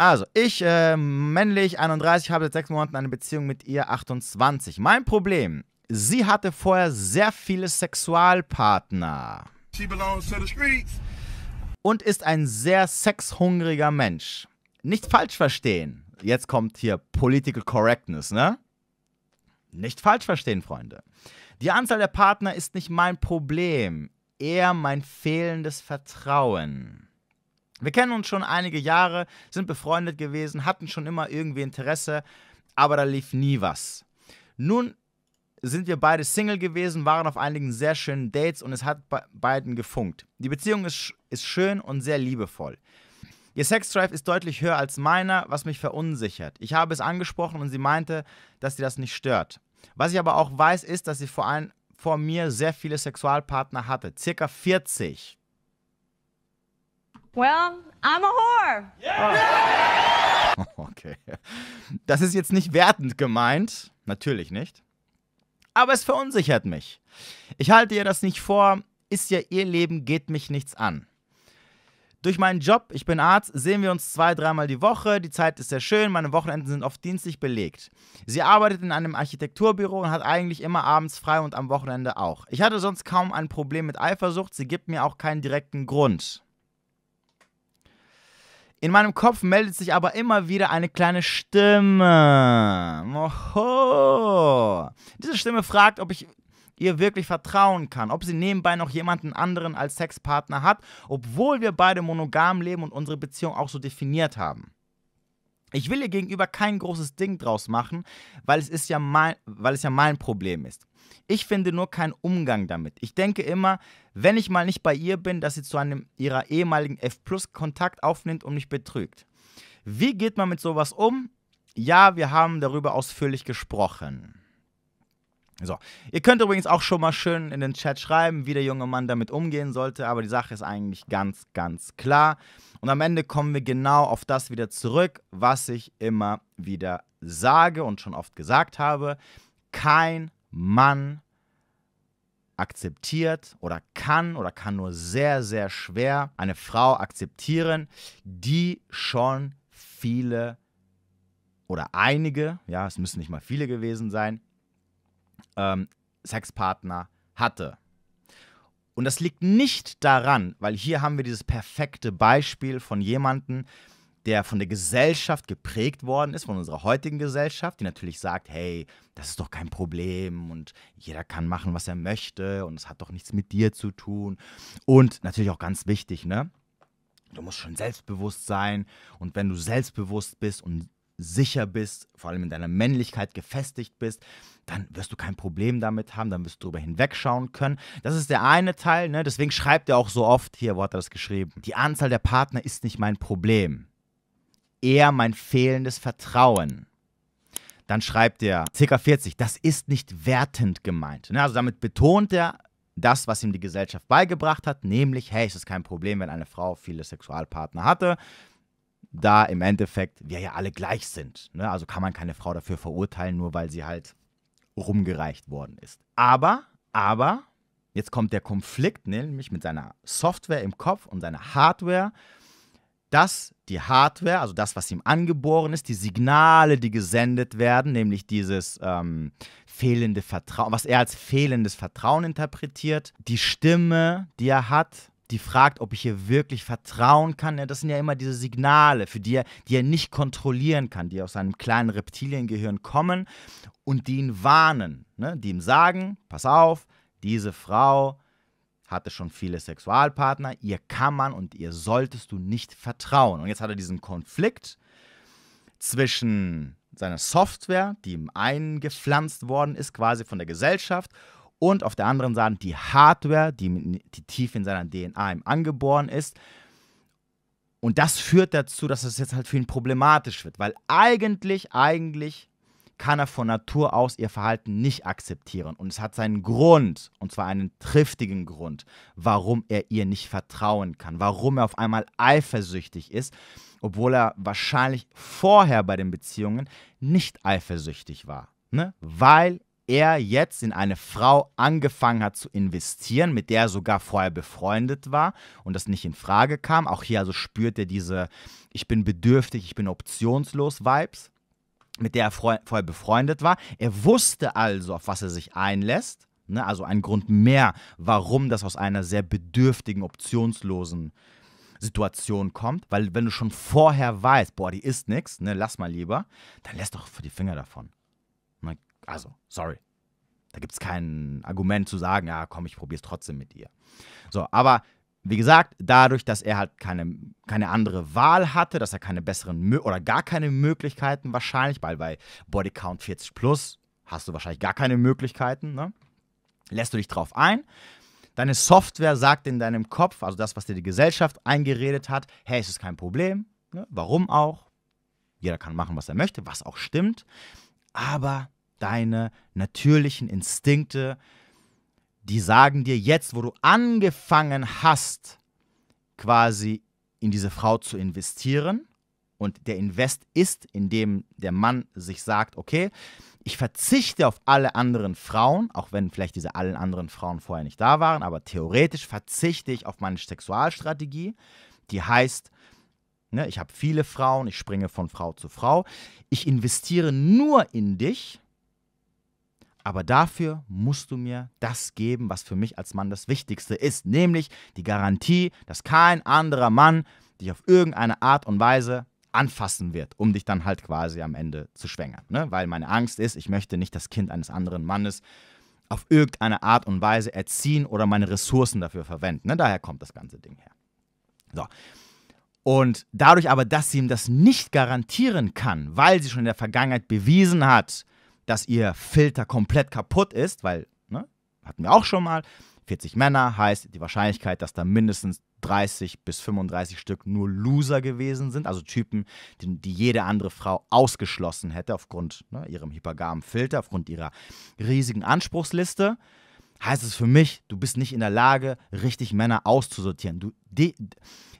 Also, ich, äh, männlich, 31, habe seit sechs Monaten eine Beziehung mit ihr, 28. Mein Problem, sie hatte vorher sehr viele Sexualpartner. Und ist ein sehr sexhungriger Mensch. Nicht falsch verstehen. Jetzt kommt hier Political Correctness, ne? Nicht falsch verstehen, Freunde. Die Anzahl der Partner ist nicht mein Problem, eher mein fehlendes Vertrauen. Wir kennen uns schon einige Jahre, sind befreundet gewesen, hatten schon immer irgendwie Interesse, aber da lief nie was. Nun sind wir beide Single gewesen, waren auf einigen sehr schönen Dates und es hat bei beiden gefunkt. Die Beziehung ist, ist schön und sehr liebevoll. Ihr Sexdrive ist deutlich höher als meiner, was mich verunsichert. Ich habe es angesprochen und sie meinte, dass sie das nicht stört. Was ich aber auch weiß, ist, dass sie vor, ein, vor mir sehr viele Sexualpartner hatte, circa 40. Well, I'm a whore. Yeah. Okay. Das ist jetzt nicht wertend gemeint. Natürlich nicht. Aber es verunsichert mich. Ich halte ihr das nicht vor. Ist ja ihr Leben, geht mich nichts an. Durch meinen Job, ich bin Arzt, sehen wir uns zwei, dreimal die Woche. Die Zeit ist sehr schön, meine Wochenenden sind oft dienstlich belegt. Sie arbeitet in einem Architekturbüro und hat eigentlich immer abends frei und am Wochenende auch. Ich hatte sonst kaum ein Problem mit Eifersucht, sie gibt mir auch keinen direkten Grund. In meinem Kopf meldet sich aber immer wieder eine kleine Stimme. Oho. Diese Stimme fragt, ob ich ihr wirklich vertrauen kann, ob sie nebenbei noch jemanden anderen als Sexpartner hat, obwohl wir beide monogam leben und unsere Beziehung auch so definiert haben. Ich will ihr gegenüber kein großes Ding draus machen, weil es, ist ja mein, weil es ja mein Problem ist. Ich finde nur keinen Umgang damit. Ich denke immer, wenn ich mal nicht bei ihr bin, dass sie zu einem ihrer ehemaligen F-Plus Kontakt aufnimmt und mich betrügt. Wie geht man mit sowas um? Ja, wir haben darüber ausführlich gesprochen. So, ihr könnt übrigens auch schon mal schön in den Chat schreiben, wie der junge Mann damit umgehen sollte, aber die Sache ist eigentlich ganz, ganz klar. Und am Ende kommen wir genau auf das wieder zurück, was ich immer wieder sage und schon oft gesagt habe. Kein man akzeptiert oder kann oder kann nur sehr, sehr schwer eine Frau akzeptieren, die schon viele oder einige, ja, es müssen nicht mal viele gewesen sein, ähm, Sexpartner hatte. Und das liegt nicht daran, weil hier haben wir dieses perfekte Beispiel von jemandem, der von der Gesellschaft geprägt worden ist, von unserer heutigen Gesellschaft, die natürlich sagt, hey, das ist doch kein Problem und jeder kann machen, was er möchte und es hat doch nichts mit dir zu tun. Und natürlich auch ganz wichtig, ne? Du musst schon selbstbewusst sein und wenn du selbstbewusst bist und sicher bist, vor allem in deiner Männlichkeit gefestigt bist, dann wirst du kein Problem damit haben, dann wirst du darüber hinwegschauen können. Das ist der eine Teil, ne? deswegen schreibt er auch so oft, hier, wo hat er das geschrieben? Die Anzahl der Partner ist nicht mein Problem eher mein fehlendes Vertrauen. Dann schreibt er, ca. 40, das ist nicht wertend gemeint. Ne, also damit betont er das, was ihm die Gesellschaft beigebracht hat, nämlich, hey, es ist kein Problem, wenn eine Frau viele Sexualpartner hatte, da im Endeffekt wir ja alle gleich sind. Ne, also kann man keine Frau dafür verurteilen, nur weil sie halt rumgereicht worden ist. Aber, aber, jetzt kommt der Konflikt ne, nämlich mit seiner Software im Kopf und seiner Hardware dass die Hardware, also das, was ihm angeboren ist, die Signale, die gesendet werden, nämlich dieses ähm, fehlende Vertrauen, was er als fehlendes Vertrauen interpretiert, die Stimme, die er hat, die fragt, ob ich ihr wirklich vertrauen kann. das sind ja immer diese Signale, für die er, die er nicht kontrollieren kann, die aus seinem kleinen Reptiliengehirn kommen und die ihn warnen, ne? die ihm sagen, pass auf, diese Frau hatte schon viele Sexualpartner, ihr kann man und ihr solltest du nicht vertrauen. Und jetzt hat er diesen Konflikt zwischen seiner Software, die ihm eingepflanzt worden ist, quasi von der Gesellschaft, und auf der anderen Seite die Hardware, die, die tief in seiner DNA ihm angeboren ist. Und das führt dazu, dass es jetzt halt für ihn problematisch wird, weil eigentlich, eigentlich kann er von Natur aus ihr Verhalten nicht akzeptieren. Und es hat seinen Grund, und zwar einen triftigen Grund, warum er ihr nicht vertrauen kann, warum er auf einmal eifersüchtig ist, obwohl er wahrscheinlich vorher bei den Beziehungen nicht eifersüchtig war. Ne? Weil er jetzt in eine Frau angefangen hat zu investieren, mit der er sogar vorher befreundet war und das nicht in Frage kam. Auch hier also spürt er diese Ich bin bedürftig, ich bin optionslos Vibes mit der er vorher befreundet war. Er wusste also, auf was er sich einlässt. Ne? Also ein Grund mehr, warum das aus einer sehr bedürftigen, optionslosen Situation kommt. Weil wenn du schon vorher weißt, boah, die ist nix, ne, lass mal lieber, dann lässt doch die Finger davon. Ne? Also, sorry. Da gibt es kein Argument zu sagen, ja, komm, ich probier's trotzdem mit dir. So, aber wie gesagt, dadurch, dass er halt keine, keine andere Wahl hatte, dass er keine besseren oder gar keine Möglichkeiten wahrscheinlich, weil bei Bodycount 40 plus hast du wahrscheinlich gar keine Möglichkeiten, ne? lässt du dich drauf ein. Deine Software sagt in deinem Kopf, also das, was dir die Gesellschaft eingeredet hat, hey, es ist kein Problem, ne? warum auch? Jeder kann machen, was er möchte, was auch stimmt. Aber deine natürlichen Instinkte, die sagen dir jetzt, wo du angefangen hast, quasi in diese Frau zu investieren, und der Invest ist, indem der Mann sich sagt, okay, ich verzichte auf alle anderen Frauen, auch wenn vielleicht diese allen anderen Frauen vorher nicht da waren, aber theoretisch verzichte ich auf meine Sexualstrategie, die heißt, ne, ich habe viele Frauen, ich springe von Frau zu Frau, ich investiere nur in dich aber dafür musst du mir das geben, was für mich als Mann das Wichtigste ist, nämlich die Garantie, dass kein anderer Mann dich auf irgendeine Art und Weise anfassen wird, um dich dann halt quasi am Ende zu schwängern. Ne? Weil meine Angst ist, ich möchte nicht das Kind eines anderen Mannes auf irgendeine Art und Weise erziehen oder meine Ressourcen dafür verwenden. Ne? Daher kommt das ganze Ding her. So. Und dadurch aber, dass sie ihm das nicht garantieren kann, weil sie schon in der Vergangenheit bewiesen hat, dass ihr Filter komplett kaputt ist, weil, ne, hatten wir auch schon mal, 40 Männer heißt die Wahrscheinlichkeit, dass da mindestens 30 bis 35 Stück nur Loser gewesen sind, also Typen, die, die jede andere Frau ausgeschlossen hätte aufgrund ne, ihrem hypergamen Filter, aufgrund ihrer riesigen Anspruchsliste, heißt es für mich, du bist nicht in der Lage, richtig Männer auszusortieren. Du, die,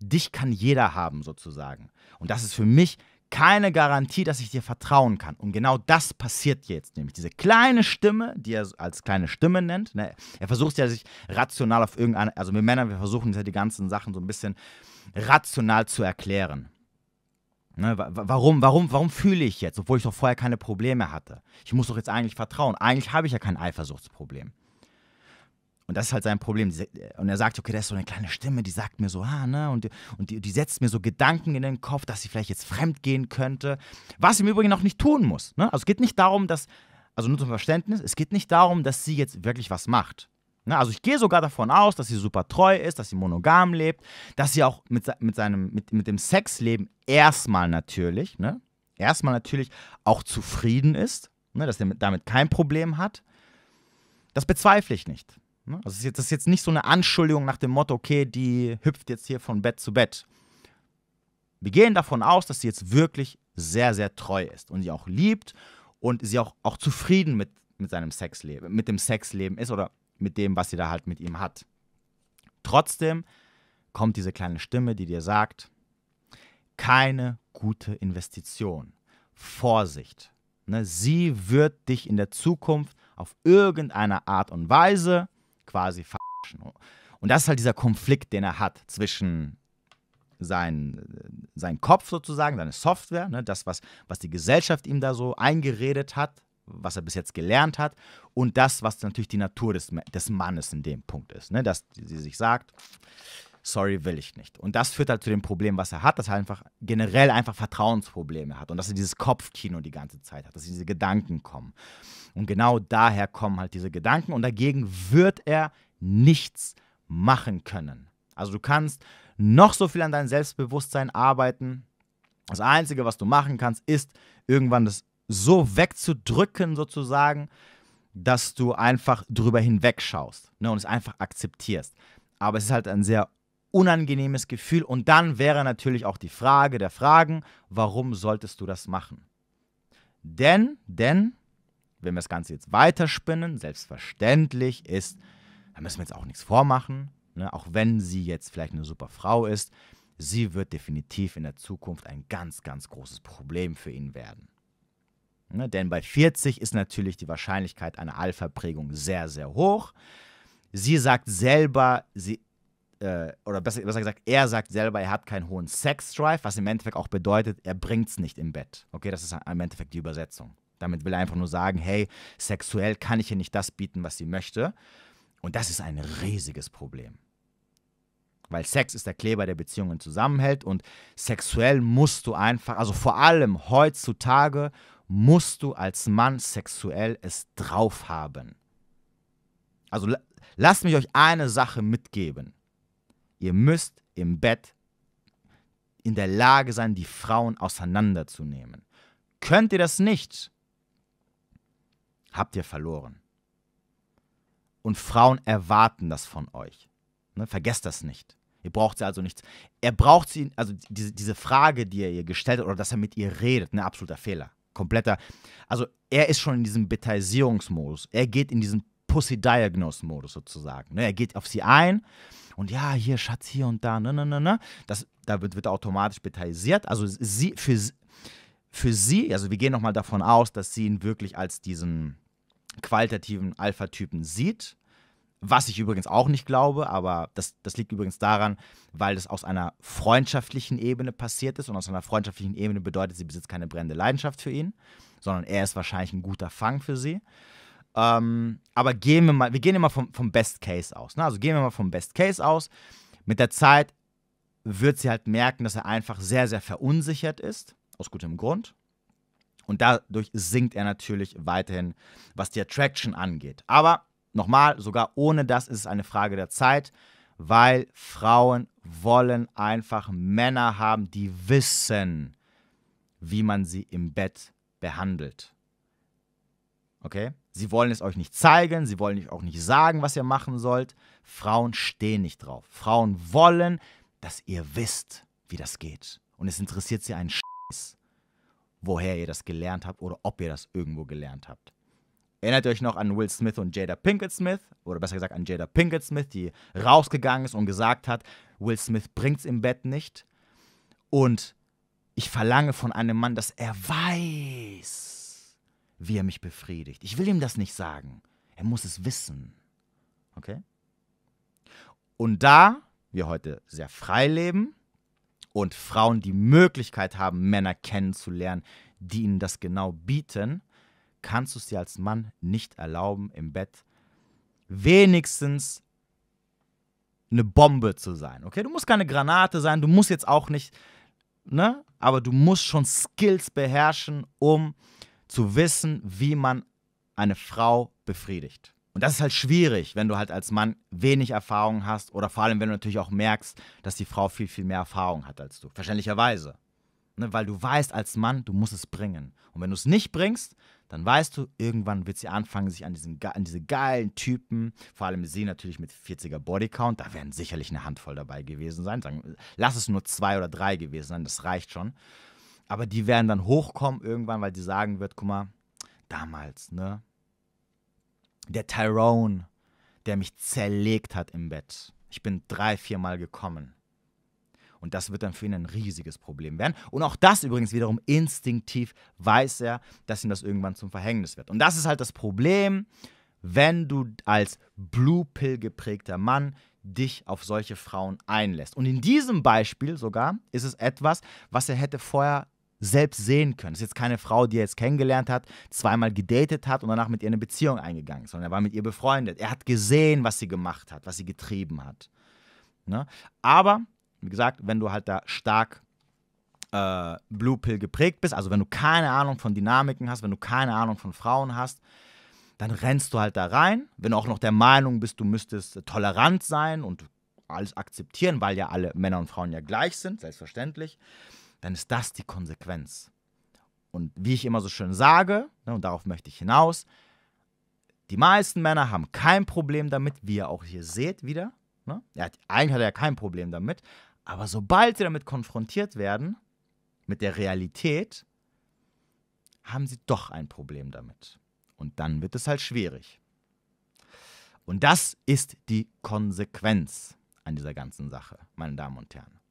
dich kann jeder haben sozusagen. Und das ist für mich keine Garantie, dass ich dir vertrauen kann. Und genau das passiert jetzt, nämlich diese kleine Stimme, die er als kleine Stimme nennt. Ne? Er versucht ja sich rational auf irgendeine, also wir Männer, wir versuchen ja die ganzen Sachen so ein bisschen rational zu erklären. Ne, warum, warum, warum fühle ich jetzt, obwohl ich doch vorher keine Probleme hatte? Ich muss doch jetzt eigentlich vertrauen. Eigentlich habe ich ja kein Eifersuchtsproblem. Und das ist halt sein Problem. Und er sagt, okay, das ist so eine kleine Stimme, die sagt mir so, ah, ne, und, und die, die setzt mir so Gedanken in den Kopf, dass sie vielleicht jetzt fremd gehen könnte. Was im Übrigen auch nicht tun muss. Ne? Also es geht nicht darum, dass, also nur zum Verständnis, es geht nicht darum, dass sie jetzt wirklich was macht. Ne? Also ich gehe sogar davon aus, dass sie super treu ist, dass sie monogam lebt, dass sie auch mit, mit, seinem, mit, mit dem Sexleben erstmal natürlich, ne? erstmal natürlich auch zufrieden ist, ne? dass er damit kein Problem hat. Das bezweifle ich nicht. Ne? Also das ist jetzt nicht so eine Anschuldigung nach dem Motto, okay, die hüpft jetzt hier von Bett zu Bett. Wir gehen davon aus, dass sie jetzt wirklich sehr, sehr treu ist und sie auch liebt und sie auch, auch zufrieden mit, mit seinem Sexleben, mit dem Sexleben ist oder mit dem, was sie da halt mit ihm hat. Trotzdem kommt diese kleine Stimme, die dir sagt, keine gute Investition. Vorsicht. Ne? Sie wird dich in der Zukunft auf irgendeine Art und Weise quasi verarschen. Und das ist halt dieser Konflikt, den er hat zwischen sein, sein Kopf sozusagen, seine Software, ne, das, was, was die Gesellschaft ihm da so eingeredet hat, was er bis jetzt gelernt hat, und das, was natürlich die Natur des, des Mannes in dem Punkt ist. Ne, dass sie sich sagt, sorry, will ich nicht. Und das führt halt zu dem Problem, was er hat, dass er einfach generell einfach Vertrauensprobleme hat und dass er dieses Kopfkino die ganze Zeit hat, dass diese Gedanken kommen. Und genau daher kommen halt diese Gedanken und dagegen wird er nichts machen können. Also du kannst noch so viel an deinem Selbstbewusstsein arbeiten. Das Einzige, was du machen kannst, ist irgendwann das so wegzudrücken sozusagen, dass du einfach drüber hinwegschaust ne, und es einfach akzeptierst. Aber es ist halt ein sehr unangenehmes Gefühl. Und dann wäre natürlich auch die Frage der Fragen, warum solltest du das machen? Denn, denn, wenn wir das Ganze jetzt weiterspinnen, selbstverständlich ist, da müssen wir jetzt auch nichts vormachen, ne? auch wenn sie jetzt vielleicht eine super Frau ist, sie wird definitiv in der Zukunft ein ganz, ganz großes Problem für ihn werden. Ne? Denn bei 40 ist natürlich die Wahrscheinlichkeit einer Alpha-Prägung sehr, sehr hoch. Sie sagt selber, sie äh, oder besser, besser, gesagt, er sagt selber, er hat keinen hohen Sex-Drive, was im Endeffekt auch bedeutet, er bringt es nicht im Bett. Okay, das ist im Endeffekt die Übersetzung. Damit will er einfach nur sagen, hey, sexuell kann ich ihr nicht das bieten, was sie möchte. Und das ist ein riesiges Problem. Weil Sex ist der Kleber, der Beziehungen zusammenhält und sexuell musst du einfach, also vor allem heutzutage, musst du als Mann sexuell es drauf haben. Also lasst mich euch eine Sache mitgeben. Ihr müsst im Bett in der Lage sein, die Frauen auseinanderzunehmen. Könnt ihr das nicht, habt ihr verloren. Und Frauen erwarten das von euch. Ne? Vergesst das nicht. Ihr braucht sie also nicht. Er braucht sie, also diese, diese Frage, die er ihr gestellt hat, oder dass er mit ihr redet, ne, absoluter Fehler. Kompletter. Also er ist schon in diesem Betaisierungsmodus. Er geht in diesen Pussy Diagnose Modus sozusagen. Ne? Er geht auf sie ein und ja, hier Schatz hier und da, ne, ne, ne, ne. Das, damit wird er automatisch beteiligt. Also sie, für, für sie, also wir gehen nochmal davon aus, dass sie ihn wirklich als diesen qualitativen Alpha-Typen sieht. Was ich übrigens auch nicht glaube, aber das, das liegt übrigens daran, weil das aus einer freundschaftlichen Ebene passiert ist. Und aus einer freundschaftlichen Ebene bedeutet, sie besitzt keine brennende Leidenschaft für ihn, sondern er ist wahrscheinlich ein guter Fang für sie. Ähm, aber gehen wir mal, wir gehen immer vom, vom Best Case aus. Ne? Also gehen wir mal vom Best Case aus. Mit der Zeit wird sie halt merken, dass er einfach sehr, sehr verunsichert ist, aus gutem Grund. Und dadurch sinkt er natürlich weiterhin, was die Attraction angeht. Aber nochmal, sogar ohne das ist es eine Frage der Zeit, weil Frauen wollen einfach Männer haben, die wissen, wie man sie im Bett behandelt. Okay? Sie wollen es euch nicht zeigen, sie wollen euch auch nicht sagen, was ihr machen sollt. Frauen stehen nicht drauf. Frauen wollen, dass ihr wisst, wie das geht. Und es interessiert sie einen Scheiß, woher ihr das gelernt habt oder ob ihr das irgendwo gelernt habt. Erinnert ihr euch noch an Will Smith und Jada Pinkett Smith? Oder besser gesagt an Jada Pinkett Smith, die rausgegangen ist und gesagt hat, Will Smith bringt's im Bett nicht. Und ich verlange von einem Mann, dass er weiß, wie er mich befriedigt. Ich will ihm das nicht sagen. Er muss es wissen. Okay? Und da wir heute sehr frei leben und Frauen die Möglichkeit haben, Männer kennenzulernen, die ihnen das genau bieten, kannst du es dir als Mann nicht erlauben, im Bett wenigstens eine Bombe zu sein. Okay, du musst keine Granate sein, du musst jetzt auch nicht, ne? Aber du musst schon Skills beherrschen, um zu wissen, wie man eine Frau befriedigt. Und das ist halt schwierig, wenn du halt als Mann wenig Erfahrung hast oder vor allem, wenn du natürlich auch merkst, dass die Frau viel, viel mehr Erfahrung hat als du. Verständlicherweise. Ne? Weil du weißt als Mann, du musst es bringen. Und wenn du es nicht bringst, dann weißt du, irgendwann wird sie anfangen, sich an, diesen, an diese geilen Typen, vor allem sie natürlich mit 40er Bodycount, da werden sicherlich eine Handvoll dabei gewesen sein. Sagen, lass es nur zwei oder drei gewesen sein, das reicht schon. Aber die werden dann hochkommen irgendwann, weil die sagen wird, guck mal, damals, ne? Der Tyrone, der mich zerlegt hat im Bett. Ich bin drei, vier Mal gekommen. Und das wird dann für ihn ein riesiges Problem werden. Und auch das übrigens wiederum instinktiv weiß er, dass ihm das irgendwann zum Verhängnis wird. Und das ist halt das Problem, wenn du als Blue Pill geprägter Mann dich auf solche Frauen einlässt. Und in diesem Beispiel sogar ist es etwas, was er hätte vorher selbst sehen können. Das ist jetzt keine Frau, die er jetzt kennengelernt hat, zweimal gedatet hat und danach mit ihr eine Beziehung eingegangen ist, sondern er war mit ihr befreundet. Er hat gesehen, was sie gemacht hat, was sie getrieben hat. Ne? Aber, wie gesagt, wenn du halt da stark äh, Blue Pill geprägt bist, also wenn du keine Ahnung von Dynamiken hast, wenn du keine Ahnung von Frauen hast, dann rennst du halt da rein. Wenn du auch noch der Meinung bist, du müsstest tolerant sein und alles akzeptieren, weil ja alle Männer und Frauen ja gleich sind, selbstverständlich, dann ist das die Konsequenz. Und wie ich immer so schön sage, ne, und darauf möchte ich hinaus, die meisten Männer haben kein Problem damit, wie ihr auch hier seht wieder. Ne? Ja, eigentlich hat er ja kein Problem damit, aber sobald sie damit konfrontiert werden, mit der Realität, haben sie doch ein Problem damit. Und dann wird es halt schwierig. Und das ist die Konsequenz an dieser ganzen Sache, meine Damen und Herren.